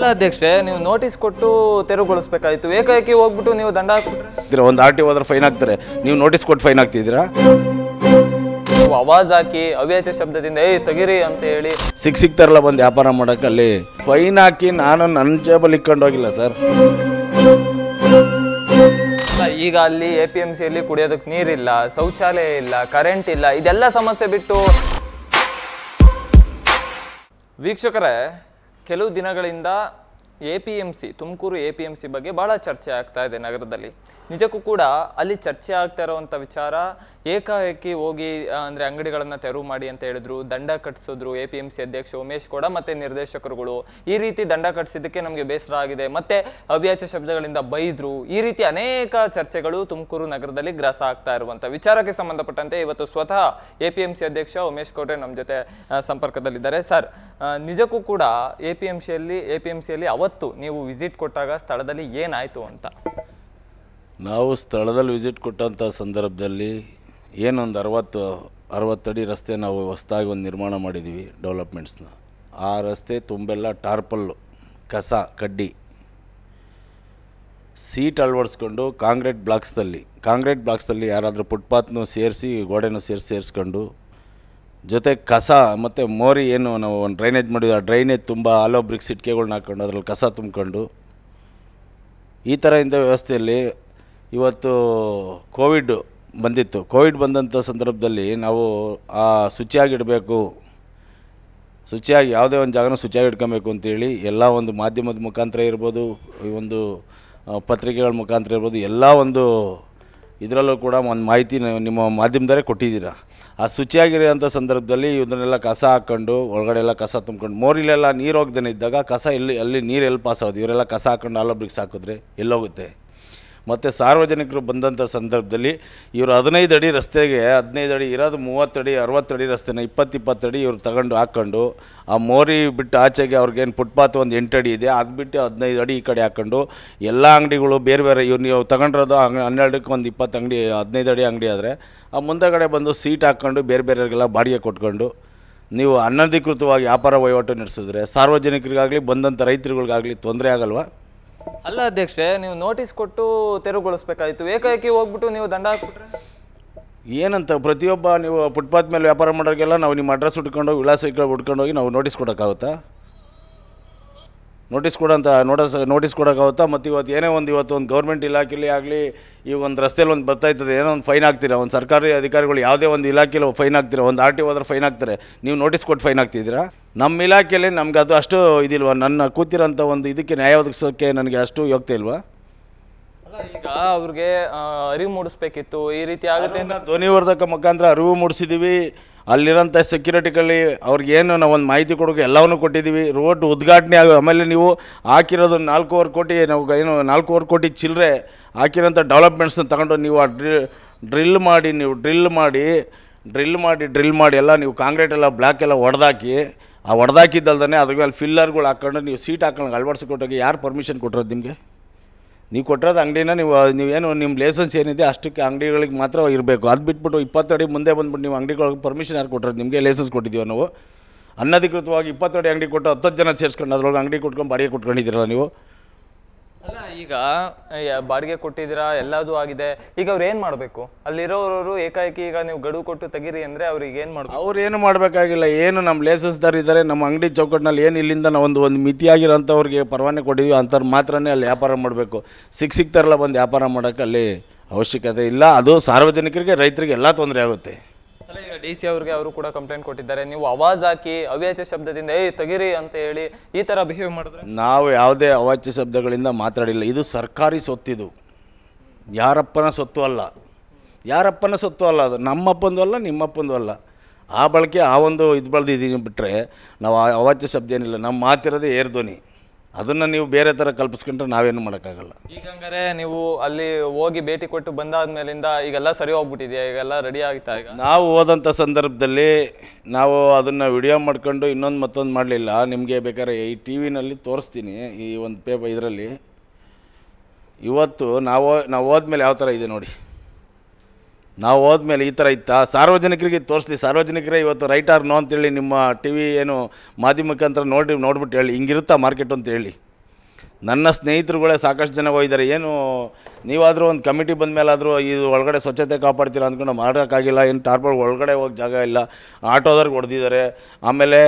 ಅಲ್ಲ ಅಧ್ಯಕ್ಷೆ ನೀವು ನೋಟಿಸ್ ಕೊಟ್ಟು ತೆರವುಗೊಳಿಸ್ಬೇಕಾಯ್ತು ಏಕಾಏಕಿ ಹೋಗ್ಬಿಟ್ಟು ನೀವು ದಂಡ ಹಾಕ್ತೀರಾ ಒಂದು ಆರ್ ಟಿ ಹೋದ್ರೆ ಫೈನ್ ಹಾಕ್ತಾರೆ ನೀವು ನೋಟಿಸ್ ಕೊಟ್ಟು ಫೈನ್ ಹಾಕ್ತಿದ್ದೀರಾ ನೀವು ಅವಾಜ್ ಹಾಕಿ ಅವ್ಯಾಚ ಶಬ್ದದಿಂದ ಏ ತಗಿರಿ ಅಂತ ಹೇಳಿ ಸಿಕ್ ಸಿಕ್ತಾರಲ್ಲ ಬಂದು ವ್ಯಾಪಾರ ಮಾಡೋಕ್ಕಲ್ಲಿ ಫೈನ್ ಹಾಕಿ ನಾನು ನನ್ನ ಜೇಬಲ್ಲಿ ಇಕ್ಕೊಂಡು ಹೋಗಿಲ್ಲ ಸರ್ ಈಗ ಅಲ್ಲಿ ಎ ಪಿ ಎಂ ಸಿಯಲ್ಲಿ ಕುಡಿಯೋದಕ್ಕೆ ನೀರಿಲ್ಲ ಶೌಚಾಲಯ ಇಲ್ಲ ಕರೆಂಟ್ ಇಲ್ಲ ಇದೆಲ್ಲ ಸಮಸ್ಯೆ ಬಿಟ್ಟು ವೀಕ್ಷಕರೇ ಕೆಲವು ದಿನಗಳಿಂದ A P M C Tumakuru A P M C ಬಗ್ಗೆ ಭಾಳ ಚರ್ಚೆ ಆಗ್ತಾ ಇದೆ ನಗರದಲ್ಲಿ ನಿಜಕ್ಕೂ ಕೂಡ ಅಲ್ಲಿ ಚರ್ಚೆ ಆಗ್ತಾ ಇರೋವಂಥ ವಿಚಾರ ಏಕಾಏಕಿ ಹೋಗಿ ಅಂದರೆ ಅಂಗಡಿಗಳನ್ನು ತೆರವು ಮಾಡಿ ಅಂತ ಹೇಳಿದ್ರು ದಂಡ ಕಟ್ಟಿಸಿದ್ರು ಎ ಪಿ ಎಮ್ ಸಿ ಅಧ್ಯಕ್ಷ ಉಮೇಶ್ ಕೂಡ ಮತ್ತು ನಿರ್ದೇಶಕರುಗಳು ಈ ರೀತಿ ದಂಡ ಕಟ್ಟಿಸಿದ್ದಕ್ಕೆ ನಮಗೆ ಬೇಸರ ಆಗಿದೆ ಮತ್ತೆ ಅವ್ಯಾಚ ಶಬ್ದಗಳಿಂದ ಬೈದ್ರು ಈ ರೀತಿ ಅನೇಕ ಚರ್ಚೆಗಳು ತುಮಕೂರು ನಗರದಲ್ಲಿ ಗ್ರಾಸ ಆಗ್ತಾ ಇರುವಂಥ ವಿಚಾರಕ್ಕೆ ಸಂಬಂಧಪಟ್ಟಂತೆ ಇವತ್ತು ಸ್ವತಃ ಎ ಪಿ ಎಮ್ ಸಿ ಅಧ್ಯಕ್ಷ ಉಮೇಶ್ ಕೋಟೆ ನಮ್ಮ ಜೊತೆ ಸಂಪರ್ಕದಲ್ಲಿದ್ದಾರೆ ಸರ್ ನಿಜಕ್ಕೂ ಕೂಡ ಎ ಪಿ ಎಮ್ ಸಿಯಲ್ಲಿ ಎ ಪಿ ಎಮ್ ಸಿಯಲ್ಲಿ ಅವತ್ತು ಅವತ್ತು ನೀವು ವಿಸಿಟ್ ಕೊಟ್ಟಾಗ ಸ್ಥಳದಲ್ಲಿ ಏನಾಯಿತು ಅಂತ ನಾವು ಸ್ಥಳದಲ್ಲಿ ವಿಸಿಟ್ ಕೊಟ್ಟಂಥ ಸಂದರ್ಭದಲ್ಲಿ ಏನೊಂದು ಅರವತ್ತು ಅರವತ್ತಡಿ ರಸ್ತೆ ನಾವು ಹೊಸ್ದಾಗಿ ಒಂದು ನಿರ್ಮಾಣ ಮಾಡಿದ್ದೀವಿ ಡೆವಲಪ್ಮೆಂಟ್ಸ್ನ ಆ ರಸ್ತೆ ತುಂಬೆಲ್ಲ ಟಾರ್ಪಲ್ಲು ಕಸ ಕಡ್ಡಿ ಸೀಟ್ ಅಳವಡಿಸ್ಕೊಂಡು ಕಾಂಕ್ರೀಟ್ ಬ್ಲಾಕ್ಸ್ನಲ್ಲಿ ಕಾಂಕ್ರೀಟ್ ಬ್ಲಾಕ್ಸಲ್ಲಿ ಯಾರಾದರೂ ಫುಟ್ಪಾತ್ನೂ ಸೇರಿಸಿ ಗೋಡೆನೂ ಸೇರಿಸಿ ಸೇರಿಸ್ಕೊಂಡು ಜೊತೆ ಕಸ ಮತ್ತು ಮೋರಿ ಏನು ನಾವು ಒಂದು ಡ್ರೈನೇಜ್ ಮಾಡಿದ್ವಿ ಆ ಡ್ರೈನೇಜ್ ತುಂಬ ಆಲೋ ಬ್ರಿಕ್ಸ್ ಇಟ್ಕೆಗಳನ್ನ ಹಾಕ್ಕೊಂಡು ಅದರಲ್ಲಿ ಕಸ ತುಂಬಿಕೊಂಡು ಈ ಥರ ಇಂಥ ವ್ಯವಸ್ಥೆಯಲ್ಲಿ ಇವತ್ತು ಕೋವಿಡ್ ಬಂದಿತ್ತು ಕೋವಿಡ್ ಬಂದಂಥ ಸಂದರ್ಭದಲ್ಲಿ ನಾವು ಆ ಶುಚಿಯಾಗಿಡಬೇಕು ಶುಚಿಯಾಗಿ ಯಾವುದೇ ಒಂದು ಜಾಗನ ಶುಚಿಯಾಗಿ ಇಟ್ಕೊಬೇಕು ಅಂತೇಳಿ ಎಲ್ಲ ಒಂದು ಮಾಧ್ಯಮದ ಮುಖಾಂತರ ಇರ್ಬೋದು ಈ ಒಂದು ಪತ್ರಿಕೆಗಳ ಮುಖಾಂತರ ಇರ್ಬೋದು ಎಲ್ಲ ಒಂದು ಇದರಲ್ಲೂ ಕೂಡ ಒಂದು ಮಾಹಿತಿ ನಿಮ್ಮ ಮಾಧ್ಯಮದವರೇ ಕೊಟ್ಟಿದ್ದೀರಾ ಆ ಶುಚಿಯಾಗಿರೋಂಥ ಸಂದರ್ಭದಲ್ಲಿ ಇದನ್ನೆಲ್ಲ ಕಸ ಹಾಕ್ಕೊಂಡು ಒಳಗಡೆ ಎಲ್ಲ ಕಸ ತುಂಬ್ಕೊಂಡು ಮೋರಿಲೆಲ್ಲ ನೀರು ಹೋಗ್ದೇ ಇದ್ದಾಗ ಕಸ ಎಲ್ಲಿ ಅಲ್ಲಿ ನೀರು ಎಲ್ಲಿ ಪಾಸ್ ಆಗೋದು ಇವರೆಲ್ಲ ಕಸ ಹಾಕ್ಕೊಂಡು ಆಲೊಬ್ರಿಗೆ ಸಾಕಿದ್ರೆ ಎಲ್ಲೋಗುತ್ತೆ ಮತ್ತು ಸಾರ್ವಜನಿಕರು ಬಂದಂಥ ಸಂದರ್ಭದಲ್ಲಿ ಇವರು ಹದಿನೈದು ಅಡಿ ರಸ್ತೆಗೆ ಹದಿನೈದು ಅಡಿ ಇರೋದು ಮೂವತ್ತಡಿ ಅರವತ್ತಡಿ ರಸ್ತೆನ ಅಡಿ ಇವರು ತಗೊಂಡು ಹಾಕ್ಕೊಂಡು ಆ ಮೋರಿ ಬಿಟ್ಟು ಆಚೆಗೆ ಅವ್ರಿಗೇನು ಫುಟ್ಪಾತ್ ಒಂದು ಎಂಟು ಅಡಿ ಇದೆ ಅದು ಬಿಟ್ಟು ಹದಿನೈದು ಅಡಿ ಈ ಕಡೆ ಹಾಕ್ಕೊಂಡು ಎಲ್ಲ ಅಂಗಡಿಗಳು ಬೇರೆ ಬೇರೆ ಇವ್ರು ನೀವು ತಗೊಂಡಿರೋದು ಹನ್ನೆರಡಕ್ಕೆ ಒಂದು ಇಪ್ಪತ್ತು ಅಂಗಡಿ ಹದಿನೈದು ಅಡಿ ಅಂಗಡಿ ಆದರೆ ಆ ಮುಂದೆಗಡೆ ಬಂದು ಸೀಟ್ ಹಾಕ್ಕೊಂಡು ಬೇರೆ ಬೇರೆಯವ್ರಿಗೆಲ್ಲ ಬಾಡಿಗೆ ಕೊಟ್ಕೊಂಡು ನೀವು ಅನಧಿಕೃತವಾಗಿ ವ್ಯಾಪಾರ ವಹಿವಾಟು ನಡೆಸಿದ್ರೆ ಸಾರ್ವಜನಿಕರಿಗಾಗಲಿ ಬಂದಂಥ ರೈತರುಗಳಿಗಾಗಲಿ ತೊಂದರೆ ಆಗಲ್ವಾ ಅಲ್ಲ ಅಧ್ಯಕ್ಷೆ ನೀವು ನೋಟಿಸ್ ಕೊಟ್ಟು ತೆರವುಗೊಳಿಸ್ಬೇಕಾಯ್ತು ಏಕಾಏಕಿ ಹೋಗ್ಬಿಟ್ಟು ನೀವು ದಂಡ ಹಾಕ್ಬಿಟ್ರೆ ಏನಂತ ಪ್ರತಿಯೊಬ್ಬ ನೀವು ಫುಟ್ಪಾತ್ ಮೇಲೆ ವ್ಯಾಪಾರ ಮಾಡೋರಿಗೆಲ್ಲ ನಾವು ನಿಮ್ಮ ಅಡ್ರೆಸ್ ಉಟ್ಕೊಂಡೋಗಿ ವಿಳಾಸ ಉಟ್ಕೊಂಡೋಗಿ ನಾವು ನೋಟಿಸ್ ಕೊಡೋಕ್ಕಾಗುತ್ತಾ ನೋಟಿಸ್ ಕೊಡೋಂಥ ನೋಟಿಸ್ ನೋಟಿಸ್ ಕೊಡೋಕ್ಕಾಗುತ್ತಾ ಮತ್ತು ಇವತ್ತು ಏನೇ ಒಂದು ಇವತ್ತು ಒಂದು ಗೌರ್ಮೆಂಟ್ ಇಲಾಖೆಯಲ್ಲಿ ಆಗಲಿ ಈ ಒಂದು ರಸ್ತೆಯಲ್ಲಿ ಒಂದು ಬರ್ತಾ ಏನೋ ಒಂದು ಫೈನ್ ಹಾಕ್ತೀರಾ ಒಂದು ಸರ್ಕಾರಿ ಅಧಿಕಾರಿಗಳು ಯಾವುದೇ ಒಂದು ಇಲಾಖೆಯಲ್ಲಿ ಫೈನ್ ಹಾಕ್ತೀರಾ ಒಂದು ಆರ್ ಟಿ ಹೋದ್ರೆ ಫೈನ್ ಆಗ್ತಾರೆ ನೀವು ನೋಟಿಸ್ ಕೊಟ್ಟು ಫೈನ್ ಆಗ್ತಿದ್ದೀರಾ ನಮ್ಮ ಇಲಾಖೆಯಲ್ಲಿ ನಮ್ಗೆ ಅದು ಅಷ್ಟು ಇದಿಲ್ವಾ ನನ್ನ ಕೂತಿರೋಂಥ ಒಂದು ಇದಕ್ಕೆ ನ್ಯಾಯ ಒದಗಿಸೋಕ್ಕೆ ನನಗೆ ಅಷ್ಟು ಯೋಗ್ಯತೆ ಇಲ್ವಾ ಈಗ ಅವ್ರಿಗೆ ಅರಿವು ಮೂಡಿಸ್ಬೇಕಿತ್ತು ಈ ರೀತಿ ಆಗುತ್ತೆ ಧ್ವನಿವರ್ಧಕ ಮುಖಾಂತರ ಅರಿವು ಮೂಡಿಸಿದ್ದೀವಿ ಅಲ್ಲಿರೋಂಥ ಸೆಕ್ಯೂರಿಟಿಗಳಲ್ಲಿ ಅವ್ರಿಗೇನು ನಾವು ಒಂದು ಮಾಹಿತಿ ಕೊಡೋಕೆ ಎಲ್ಲವನ್ನು ಕೊಟ್ಟಿದ್ದೀವಿ ರೋಡ್ ಉದ್ಘಾಟನೆ ಆಗ ಆಮೇಲೆ ನೀವು ಹಾಕಿರೋದು ನಾಲ್ಕೂವರೆ ಕೋಟಿ ನಾವು ಏನು ನಾಲ್ಕೂವರೆ ಕೋಟಿ ಚಿಲ್ಲರೆ ಹಾಕಿರೋಂಥ ಡೆವಲಪ್ಮೆಂಟ್ಸ್ನ ತಗೊಂಡು ನೀವು ಆ ಡ್ರಿಲ್ ಮಾಡಿ ನೀವು ಡ್ರಿಲ್ ಮಾಡಿ ಡ್ರಿಲ್ ಮಾಡಿ ಡ್ರಿಲ್ ಮಾಡಿ ಎಲ್ಲ ನೀವು ಕಾಂಕ್ರೀಟ್ ಎಲ್ಲ ಬ್ಲ್ಯಾಕ್ ಎಲ್ಲ ಹೊಡೆದಾಕಿ ಆ ಹೊಡೆದಾಕಿದ್ದಲ್ದೇ ಅದ್ರ ಮೇಲೆ ಫಿಲ್ಲರ್ಗಳು ಹಾಕ್ಕೊಂಡು ನೀವು ಸೀಟ್ ಹಾಕೊಂಡು ಅಳವಡಿಸ್ಕೊಟ್ಟೋಗಿ ಯಾರು ಪರ್ಮಿಷನ್ ಕೊಟ್ಟಿರೋದು ನಿಮಗೆ ನೀವು ಕೊಟ್ಟಿರೋದು ಅಂಗಡಿನ ನೀವು ನೀವೇನು ನಿಮ್ಮ ಲೈಸೆನ್ಸ್ ಏನಿದೆ ಅಷ್ಟಕ್ಕೆ ಅಂಗಡಿಗಳಿಗೆ ಮಾತ್ರ ಇರಬೇಕು ಅದು ಬಿಟ್ಬಿಟ್ಟು ಇಪ್ಪತ್ತು ಅಡಿ ಮುಂದೆ ಬಂದ್ಬಿಟ್ಟು ನೀವು ಅಂಗಡಿಗಳಿಗೆ ಪರ್ಮಿಷನ್ ಯಾರು ಕೊಟ್ಟರೆ ನಿಮಗೆ ಲೈಸೆನ್ಸ್ ಕೊಟ್ಟಿದ್ದೀವಿ ನಾವು ಅನಧಿಕೃತವಾಗಿ ಅಡಿ ಅಂಗಡಿ ಕೊಟ್ಟು ಹತ್ತು ಜನ ಸೇರಿಸ್ಕೊಂಡು ಅದ್ರೊಳಗೆ ಅಂಗಡಿ ಕೊಟ್ಕೊಂಡು ಬಾಡಿಗೆ ಕೊಟ್ಕೊಂಡಿದ್ದೀರಲ್ಲ ನೀವು ಈಗ ಬಾಡಿಗೆ ಕೊಟ್ಟಿದ್ದೀರಾ ಎಲ್ಲದೂ ಆಗಿದೆ ಈಗ ಅವ್ರು ಏನು ಮಾಡಬೇಕು ಅಲ್ಲಿರೋರು ಏಕಾಏಕಿ ಈಗ ನೀವು ಗಡುವು ಕೊಟ್ಟು ತೆಗೀರಿ ಅಂದರೆ ಅವ್ರಿಗೆ ಏನು ಮಾಡಬೇಕು ಅವ್ರು ಏನು ಮಾಡಬೇಕಾಗಿಲ್ಲ ಏನು ನಮ್ಮ ಲೇಸಸ್ದಾರ್ ಇದ್ದಾರೆ ನಮ್ಮ ಅಂಗಡಿ ಚೌಕಟ್ಟಿನಲ್ಲಿ ಏನು ಇಲ್ಲಿಂದ ನಾವು ಒಂದು ಒಂದು ಮಿತಿಯಾಗಿರೋಂಥವ್ರಿಗೆ ಪರವಾನೆ ಕೊಟ್ಟಿದ್ವಿ ಅಂಥವ್ರು ಮಾತ್ರನೇ ಅಲ್ಲಿ ವ್ಯಾಪಾರ ಮಾಡಬೇಕು ಸಿಕ್ಕ ಸಿಕ್ತಾರಲ್ಲ ಬಂದು ವ್ಯಾಪಾರ ಮಾಡೋಕೆ ಅಲ್ಲಿ ಅವಶ್ಯಕತೆ ಇಲ್ಲ ಅದು ಸಾರ್ವಜನಿಕರಿಗೆ ರೈತರಿಗೆ ಎಲ್ಲ ತೊಂದರೆ ಆಗುತ್ತೆ ಈಗ ಡಿ ಸಿ ಅವ್ರಿಗೆ ಅವರು ಕೂಡ ಕಂಪ್ಲೇಂಟ್ ಕೊಟ್ಟಿದ್ದಾರೆ ನೀವು ಅವಾಜ್ ಹಾಕಿ ಅವ್ಯಾಚ ಶಬ್ದದಿಂದ ಏಯ್ ತಗಿರಿ ಅಂತ ಹೇಳಿ ಈ ಥರ ಬಿಹೇವ್ ಮಾಡಿದ್ರೆ ನಾವು ಯಾವುದೇ ಅವಾಚ್ಯ ಶಬ್ದಗಳಿಂದ ಮಾತಾಡಿಲ್ಲ ಇದು ಸರ್ಕಾರಿ ಸೊತ್ತಿದು ಯಾರಪ್ಪನ ಸೊತ್ತು ಅಲ್ಲ ಯಾರಪ್ಪನ ಸೊತ್ತು ಅಲ್ಲ ಅದು ನಮ್ಮಪ್ಪಂದು ಅಲ್ಲ ನಿಮ್ಮಪ್ಪಂದು ಅಲ್ಲ ಆ ಬಳಕೆ ಆ ಒಂದು ಇದು ಬೆಳೆದಿದ್ದೀನಿ ಬಿಟ್ಟರೆ ನಾವು ಅವಾಚ್ಯ ಶಬ್ದ ಏನಿಲ್ಲ ನಮ್ಮ ಮಾತಿರೋದೇ ಧ್ವನಿ ಅದನ್ನು ನೀವು ಬೇರೆ ಥರ ಕಲ್ಪಿಸ್ಕೊಂಡ್ರೆ ನಾವೇನು ಮಾಡೋಕ್ಕಾಗಲ್ಲ ಈಗ ಹಂಗಾರೆ ನೀವು ಅಲ್ಲಿ ಹೋಗಿ ಭೇಟಿ ಕೊಟ್ಟು ಬಂದಾದ ಮೇಲಿಂದ ಈಗೆಲ್ಲ ಸರಿ ಹೋಗ್ಬಿಟ್ಟಿದೆಯಾ ಈಗೆಲ್ಲ ರೆಡಿ ಆಗ್ತಾ ಈಗ ನಾವು ಹೋದಂಥ ಸಂದರ್ಭದಲ್ಲಿ ನಾವು ಅದನ್ನು ವಿಡಿಯೋ ಮಾಡ್ಕೊಂಡು ಇನ್ನೊಂದು ಮತ್ತೊಂದು ಮಾಡಲಿಲ್ಲ ನಿಮಗೆ ಬೇಕಾದ್ರೆ ಈ ಟಿ ವಿನಲ್ಲಿ ತೋರಿಸ್ತೀನಿ ಈ ಒಂದು ಪೇಪರ್ ಇದರಲ್ಲಿ ಇವತ್ತು ನಾವು ನಾವು ಹೋದ್ಮೇಲೆ ಯಾವ ಥರ ಇದೆ ನೋಡಿ ನಾವು ಹೋದ್ಮೇಲೆ ಈ ಥರ ಇತ್ತಾ ಸಾರ್ವಜನಿಕರಿಗೆ ತೋರಿಸ್ಲಿ ಸಾರ್ವಜನಿಕರೇ ಇವತ್ತು ರೈಟ್ ನೋ ಅಂತೇಳಿ ನಿಮ್ಮ ಟಿ ವಿ ಏನು ಮಾಧ್ಯಮಕ್ಕಂತರ ನೋಡಿ ನೋಡ್ಬಿಟ್ಟು ಹೇಳಿ ಹಿಂಗಿರುತ್ತಾ ಮಾರ್ಕೆಟ್ ಅಂತ ಹೇಳಿ ನನ್ನ ಸ್ನೇಹಿತರುಗಳೇ ಸಾಕಷ್ಟು ಜನ ಹೋಗಿದ್ದಾರೆ ಏನು ನೀವಾದರೂ ಒಂದು ಕಮಿಟಿ ಬಂದ ಮೇಲಾದರೂ ಇದು ಒಳಗಡೆ ಸ್ವಚ್ಛತೆ ಕಾಪಾಡ್ತೀರಾ ಅಂದ್ಕೊಂಡು ಮಾಡೋಕ್ಕಾಗಿಲ್ಲ ಏನು ಟಾರ್ಪಲ್ ಒಳಗಡೆ ಹೋಗಿ ಜಾಗ ಇಲ್ಲ ಆಟೋದವ್ರಿಗೆ ಹೊಡೆದಿದ್ದಾರೆ ಆಮೇಲೆ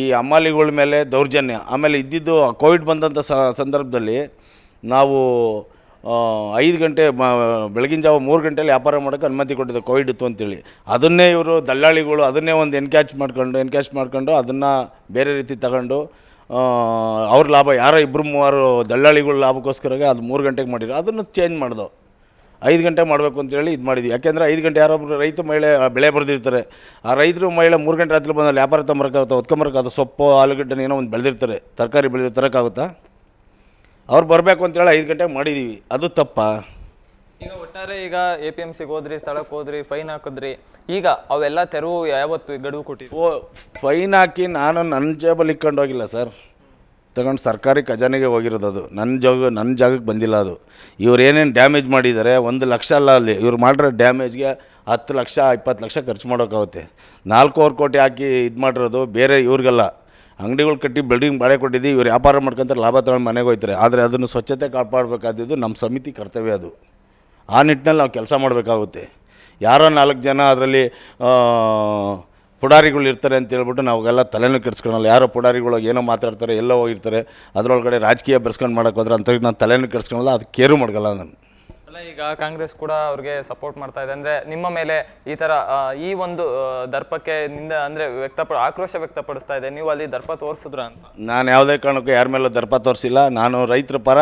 ಈ ಅಮ್ಮಾಲಿಗಳ ಮೇಲೆ ದೌರ್ಜನ್ಯ ಆಮೇಲೆ ಇದ್ದಿದ್ದು ಕೋವಿಡ್ ಬಂದಂಥ ಸಂದರ್ಭದಲ್ಲಿ ನಾವು ಐದು ಗಂಟೆ ಬೆಳಗಿನ ಜಾವ ಮೂರು ಗಂಟೆಯಲ್ಲಿ ವ್ಯಾಪಾರ ಮಾಡೋಕ್ಕೆ ಅನುಮತಿ ಕೊಟ್ಟಿದ್ದೆ ಕೋವಿಡ್ ಇತ್ತು ಅಂತೇಳಿ ಅದನ್ನೇ ಇವರು ದಲ್ಲಾಳಿಗಳು ಅದನ್ನೇ ಒಂದು ಎನ್ಕ್ಯಾಚ್ ಮಾಡ್ಕೊಂಡು ಎನ್ಕ್ಯಾಚ್ ಮಾಡ್ಕೊಂಡು ಅದನ್ನು ಬೇರೆ ರೀತಿ ತಗೊಂಡು ಅವ್ರ ಲಾಭ ಯಾರೋ ಇಬ್ಬರು ಮೂವರು ದಲ್ಲಾಳಿಗಳು ಲಾಭಕ್ಕೋಸ್ಕರಗೆ ಅದು ಮೂರು ಗಂಟೆಗೆ ಮಾಡಿದ್ರು ಅದನ್ನು ಚೇಂಜ್ ಮಾಡ್ದು ಐದು ಗಂಟೆ ಮಾಡಬೇಕು ಅಂತೇಳಿ ಇದು ಮಾಡಿದ್ವಿ ಯಾಕೆಂದರೆ ಐದು ಗಂಟೆ ಯಾರೊಬ್ಬರು ರೈತ ಮಹಿಳೆ ಬೆಳೆ ಬರೆದಿರ್ತಾರೆ ಆ ರೈತರು ಮಹಿಳೆ ಮೂರು ಗಂಟೆ ರಾತ್ರಿ ಬಂದಲ್ಲಿ ವ್ಯಾಪಾರ ತಗೊಂಬರೋಕ್ಕಾಗುತ್ತೆ ಹೊತ್ಕೊಂಬರೋಕ್ಕಾಗುತ್ತೆ ಸೊಪ್ಪು ಆಲೂಗಡ್ಡೆನೇನೋ ಒಂದು ಬೆಳೆದಿರ್ತಾರೆ ತರಕಾರಿ ಬೆಳೆದಿರೋ ತರಕ್ಕಾಗುತ್ತಾ ಅವ್ರು ಬರಬೇಕು ಅಂತೇಳಿ ಐದು ಗಂಟೆಗೆ ಮಾಡಿದ್ದೀವಿ ಅದು ತಪ್ಪ ಈಗ ಒಟ್ಟಾರೆ ಈಗ ಎ ಪಿ ಎಮ್ ಸಿಗೆ ಹೋದ್ರಿ ಸ್ಥಳಕ್ಕೆ ಹೋದ್ರಿ ಫೈನ್ ಹಾಕಿದ್ರಿ ಈಗ ಅವೆಲ್ಲ ತೆರವು ಯಾವತ್ತು ಗಡುವು ಕೊಟ್ಟಿ ಓ ಫೈನ್ ಹಾಕಿ ನಾನು ನನ್ನ ಜೇಬಲ್ಲಿ ಇಕ್ಕೊಂಡೋಗಿಲ್ಲ ಹೋಗಿಲ್ಲ ಸರ್ ತಗೊಂಡು ಸರ್ಕಾರಿ ಖಜಾನೆಗೆ ಹೋಗಿರೋದು ಅದು ನನ್ನ ಜಾಗ ನನ್ನ ಜಾಗಕ್ಕೆ ಬಂದಿಲ್ಲ ಅದು ಇವ್ರು ಏನೇನು ಡ್ಯಾಮೇಜ್ ಮಾಡಿದ್ದಾರೆ ಒಂದು ಲಕ್ಷ ಅಲ್ಲ ಅಲ್ಲಿ ಇವ್ರು ಮಾಡಿರೋ ಡ್ಯಾಮೇಜ್ಗೆ ಹತ್ತು ಲಕ್ಷ ಇಪ್ಪತ್ತು ಲಕ್ಷ ಖರ್ಚು ಮಾಡೋಕ್ಕಾಗುತ್ತೆ ನಾಲ್ಕೂವರೆ ಕೋಟಿ ಹಾಕಿ ಇದು ಮಾಡಿರೋದು ಬೇರೆ ಇವ್ರಿಗೆಲ್ಲ ಅಂಗಡಿಗಳು ಕಟ್ಟಿ ಬಿಲ್ಡಿಂಗ್ ಬಾಳೆ ಕೊಟ್ಟಿದ್ದೀವಿ ಇವ್ರು ವ್ಯಾಪಾರ ಮಾಡ್ಕೊಂತಾರೆ ಲಾಭ ತಗೊಂಡು ಮನೆಗೆ ಹೋಗ್ತಾರೆ ಆದರೆ ಅದನ್ನು ಸ್ವಚ್ಛತೆ ಕಾಪಾಡಬೇಕಾದಿದ್ದು ನಮ್ಮ ಸಮಿತಿ ಕರ್ತವ್ಯ ಅದು ಆ ನಿಟ್ಟಿನಲ್ಲಿ ನಾವು ಕೆಲಸ ಮಾಡಬೇಕಾಗುತ್ತೆ ಯಾರೋ ನಾಲ್ಕು ಜನ ಅದರಲ್ಲಿ ಪುಡಾರಿಗಳು ಇರ್ತಾರೆ ಅಂತ ಹೇಳ್ಬಿಟ್ಟು ನಾವೆಲ್ಲ ತಲೆನೂ ಕೆಡ್ಸ್ಕೊಳಲ್ಲ ಯಾರೋ ಪುಡಾರಿಗಳು ಏನೋ ಮಾತಾಡ್ತಾರೆ ಎಲ್ಲೋ ಹೋಗಿರ್ತಾರೆ ಅದರೊಳಗಡೆ ರಾಜಕೀಯ ಬೆರೆಸ್ಕೊಂಡು ಮಾಡೋಕ್ಕೋದ್ರೆ ಅಂತ ನಾನು ತಲೆನೂ ಕೆಡಿಸ್ಕೊಳಲ್ಲ ಅದು ಕೇರು ಮಾಡ್ಗಲ್ಲ ನಾನು ಈಗ ಕಾಂಗ್ರೆಸ್ ಕೂಡ ಅವ್ರಿಗೆ ಸಪೋರ್ಟ್ ಮಾಡ್ತಾ ಇದೆ ಅಂದ್ರೆ ನಿಮ್ಮ ಮೇಲೆ ಈ ತರ ಈ ಒಂದು ದರ್ಪಕ್ಕೆ ನಿಂದ ಅಂದ್ರೆ ವ್ಯಕ್ತ ಆಕ್ರೋಶ ವ್ಯಕ್ತಪಡಿಸ್ತಾ ಇದೆ ನೀವು ಅಲ್ಲಿ ದರ್ಪ ತೋರಿಸಿದ್ರ ಅಂತ ನಾನು ಯಾವುದೇ ಕಾರಣಕ್ಕೂ ಯಾರ ಮೇಲೂ ದರ್ಪ ತೋರಿಸಿಲ್ಲ ನಾನು ರೈತರ ಪರ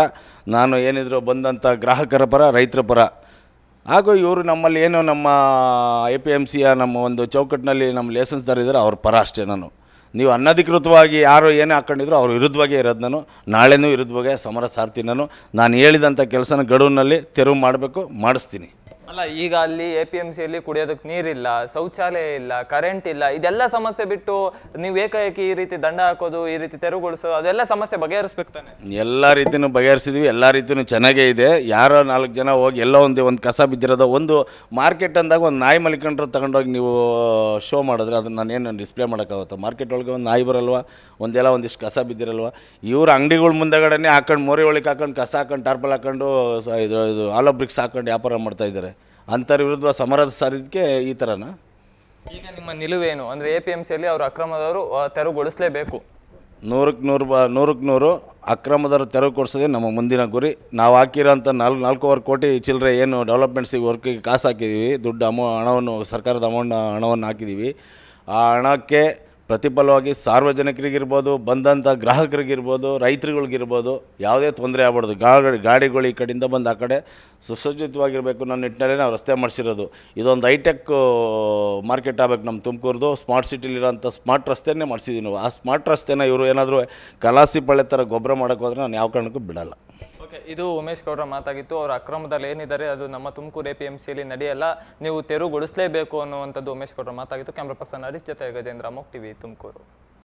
ನಾನು ಏನಿದ್ರು ಬಂದಂಥ ಗ್ರಾಹಕರ ಪರ ರೈತರ ಪರ ಹಾಗೂ ಇವರು ನಮ್ಮಲ್ಲಿ ಏನು ನಮ್ಮ ಎ ಪಿ ಎಮ್ ಸಿಯ ನಮ್ಮ ಒಂದು ಚೌಕಟ್ಟಿನಲ್ಲಿ ನಮ್ಮ ಲೈಸೆನ್ಸ್ದಾರಿದ್ದಾರೆ ಅವ್ರ ಪರ ಅಷ್ಟೇ ನಾನು ನೀವು ಅನಧಿಕೃತವಾಗಿ ಯಾರು ಏನೇ ಹಾಕ್ಕೊಂಡಿದ್ರು ಅವ್ರ ವಿರುದ್ಧವಾಗೇ ಇರೋದು ನಾನು ನಾಳೆನೂ ವಿರುದ್ಧವಾಗೇ ಸಮರ ಸಾರ್ತೀನಿ ನಾನು ನಾನು ಹೇಳಿದಂಥ ಕೆಲಸನ ಗಡುವಿನಲ್ಲಿ ತೆರವು ಮಾಡಬೇಕು ಮಾಡಿಸ್ತೀನಿ ಅಲ್ಲ ಈಗ ಅಲ್ಲಿ ಎ ಪಿ ಎಮ್ ಅಲ್ಲಿ ಕುಡಿಯೋದಕ್ಕೆ ನೀರಿಲ್ಲ ಶೌಚಾಲಯ ಇಲ್ಲ ಕರೆಂಟ್ ಇಲ್ಲ ಇದೆಲ್ಲ ಸಮಸ್ಯೆ ಬಿಟ್ಟು ನೀವು ಏಕಾಏಕಿ ಈ ರೀತಿ ದಂಡ ಹಾಕೋದು ಈ ರೀತಿ ತೆರವುಗೊಳಿಸೋದು ಅದೆಲ್ಲ ಸಮಸ್ಯೆ ಬಗೆಹರಿಸ್ಬೇಕು ತಾನೆ ಎಲ್ಲ ರೀತಿಯೂ ಬಗೆಹರಿಸಿದ್ವಿ ಎಲ್ಲ ರೀತಿಯೂ ಚೆನ್ನಾಗೇ ಇದೆ ಯಾರೋ ನಾಲ್ಕು ಜನ ಹೋಗಿ ಎಲ್ಲ ಒಂದು ಒಂದು ಕಸ ಬಿದ್ದಿರೋದು ಒಂದು ಮಾರ್ಕೆಟ್ ಅಂದಾಗ ಒಂದು ನಾಯಿ ಮಲಿಕೊಂಡ್ರೆ ತಗೊಂಡೋಗಿ ನೀವು ಶೋ ಮಾಡಿದ್ರೆ ಅದನ್ನ ನಾನೇನು ಡಿಸ್ಪ್ಲೇ ಮಾಡೋಕ್ಕಾಗುತ್ತೆ ಮಾರ್ಕೆಟ್ ಒಳಗೆ ಒಂದು ನಾಯಿ ಬರಲ್ವಾ ಒಂದೆಲ್ಲ ಒಂದಿಷ್ಟು ಕಸ ಬಿದ್ದಿರಲ್ವ ಇವ್ರ ಅಂಗಡಿಗಳ ಮುಂದೆಗಡೆನೆ ಹಾಕೊಂಡು ಮೋರಿ ಒಳಗೆ ಹಾಕೊಂಡು ಕಸ ಹಾಕೊಂಡು ಟಾರ್ಪಲ್ ಹಾಕೊಂಡು ಇದು ಇದು ಆಲೋ ಹಾಕೊಂಡು ವ್ಯಾಪಾರ ಮಾಡ್ತಾ ಇದ್ದಾರೆ ಅಂಥವ್ರ ವಿರುದ್ಧ ಸಮರದ ಸಾರಿದಕ್ಕೆ ಈ ಥರನ ಈಗ ನಿಮ್ಮ ನಿಲುವೇನು ಅಂದರೆ ಎ ಪಿ ಎಮ್ ಸಿಯಲ್ಲಿ ಅವರು ಅಕ್ರಮದವರು ತೆರವುಗೊಳಿಸಲೇಬೇಕು ನೂರಕ್ಕೆ ನೂರು ಬಾ ನೂರಕ್ಕೆ ನೂರು ಅಕ್ರಮದವರು ತೆರವು ಕೊಡಿಸೋದೇ ನಮ್ಮ ಮುಂದಿನ ಗುರಿ ನಾವು ಹಾಕಿರೋಂಥ ನಾಲ್ಕು ನಾಲ್ಕೂವರೆ ಕೋಟಿ ಚಿಲ್ಲರೆ ಏನು ಡೆವಲಪ್ಮೆಂಟ್ಸಿಗೆ ವರ್ಕಿಗೆ ಕಾಸು ಹಾಕಿದ್ದೀವಿ ದುಡ್ಡು ಅಮೌ ಹಣವನ್ನು ಸರ್ಕಾರದ ಅಮೌಂಟ್ ಹಣವನ್ನು ಹಾಕಿದ್ದೀವಿ ಆ ಹಣಕ್ಕೆ ಪ್ರತಿಫಲವಾಗಿ ಸಾರ್ವಜನಿಕರಿಗಿರ್ಬೋದು ಬಂದಂಥ ಗ್ರಾಹಕರಿಗಿರ್ಬೋದು ರೈತರುಗಳಿಗಿರ್ಬೋದು ಯಾವುದೇ ತೊಂದರೆ ಆಗ್ಬಾರ್ದು ಗಾಡಿ ಗಾಡಿಗಳು ಈ ಕಡೆಯಿಂದ ಬಂದು ಆ ಕಡೆ ಸುಸಜ್ಜಿತವಾಗಿರಬೇಕು ನನ್ನ ನಿಟ್ಟಿನಲ್ಲಿ ನಾವು ರಸ್ತೆ ಮಾಡಿಸಿರೋದು ಇದೊಂದು ಐಟೆಕ್ ಮಾರ್ಕೆಟ್ ಆಗಬೇಕು ನಮ್ಮ ತುಮಕೂರ್ದು ಸ್ಮಾರ್ಟ್ ಸಿಟಿಲಿರೋಂಥ ಸ್ಮಾರ್ಟ್ ರಸ್ತೆಯೇ ಮಾಡಿಸಿದ್ದೀವಿ ನಾವು ಆ ಸ್ಮಾರ್ಟ್ ರಸ್ತೆನ ಇವರು ಏನಾದರೂ ಕಲಾಸಿ ಪಳ್ಳೆ ಥರ ಗೊಬ್ಬರ ಮಾಡೋಕ್ಕೋದ್ರೆ ನಾನು ಯಾವ ಕಾರಣಕ್ಕೂ ಬಿಡಲ್ಲ ಇದು ಉಮೇಶ್ ಗೌಡ್ರ ಮಾತಾಗಿತ್ತು ಅವರ ಅಕ್ರಮದಲ್ಲಿ ಏನಿದ್ದಾರೆ ಅದು ನಮ್ಮ ತುಮಕೂರು ಎ ಪಿ ಎಂ ಸಿಯಲ್ಲಿ ನಡೆಯಲ್ಲ ನೀವು ತೆರವುಗೊಳಿಸಲೇಬೇಕು ಅನ್ನುವಂಥದ್ದು ಉಮೇಶ್ ಗೌಡ್ರ ಮಾತಾಗಿತ್ತು ಕ್ಯಾಮ್ರಾ ಪರ್ಸನ್ ಹರೀಶ್ ಜೊತೆ ಗಜೇಂದ್ರ ಮೊಕ್ ಟಿವಿ ತುಮಕೂರು